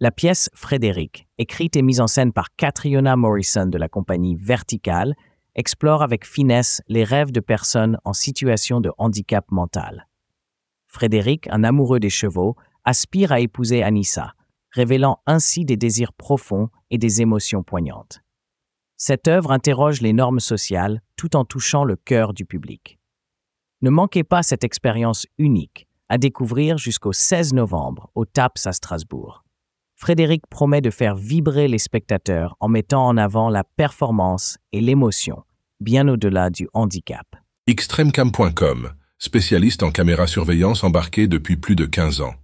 La pièce Frédéric, écrite et mise en scène par Catriona Morrison de la compagnie Vertical, explore avec finesse les rêves de personnes en situation de handicap mental. Frédéric, un amoureux des chevaux, aspire à épouser Anissa, révélant ainsi des désirs profonds et des émotions poignantes. Cette œuvre interroge les normes sociales tout en touchant le cœur du public. Ne manquez pas cette expérience unique à découvrir jusqu'au 16 novembre au TAPS à Strasbourg. Frédéric promet de faire vibrer les spectateurs en mettant en avant la performance et l'émotion, bien au-delà du handicap. Extremecam.com, spécialiste en caméra surveillance embarquée depuis plus de 15 ans.